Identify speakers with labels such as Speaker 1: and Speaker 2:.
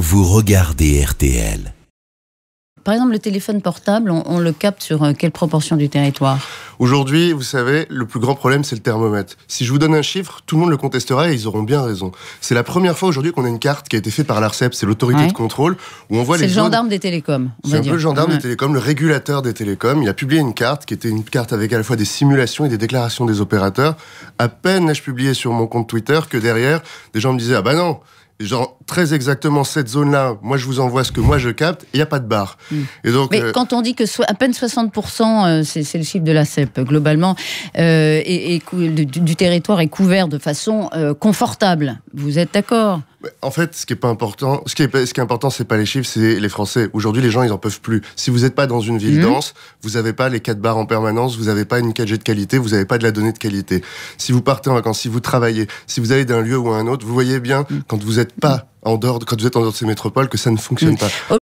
Speaker 1: vous regardez RTL.
Speaker 2: Par exemple, le téléphone portable, on, le capte sur euh, quelle proportion du territoire
Speaker 1: Aujourd'hui, vous savez, le plus grand problème, c'est le thermomètre. Si je vous donne un chiffre, tout le monde le contestera et ils auront bien raison. C'est la première fois aujourd'hui qu'on a une carte qui a été faite par l'ARCEP, c'est l'autorité de contrôle, où on voit les. C'est le gendarme
Speaker 2: des télécoms. C'est un peu le gendarme des
Speaker 1: télécoms, le régulateur des télécoms. Il a publié une carte qui était une carte avec à la fois des simulations et des déclarations des opérateurs. À peine ai-je publié sur mon compte Twitter que derrière, des gens me disaient Ah bah non genre très exactement cette zone-là, moi je vous envoie ce que moi je capte, il n'y a pas de barre. Hmm. Et donc, Mais euh, quand
Speaker 2: on dit que à peine 60%, euh, c'est le chiffre de la CEP globalement, euh, et, du, territoire est couvert de façon confortable, vous êtes d'accord
Speaker 1: en fait, ce qui est pas important, ce qui est, ce qui est important, c'est pas les chiffres, c'est les Français. Aujourd'hui, les gens, ils en peuvent plus. Si vous n'êtes pas dans une ville mhm. dense, vous n'avez pas les quatre bars en permanence, vous n'avez pas une 4G de qualité, vous n'avez pas de la donnée de qualité. Si vous partez en vacances, si vous travaillez, si vous allez d'un lieu ou à un autre, vous voyez bien mm. quand vous êtes pas en dehors, quand vous êtes en dehors de ces métropoles, que ça ne fonctionne mm. pas.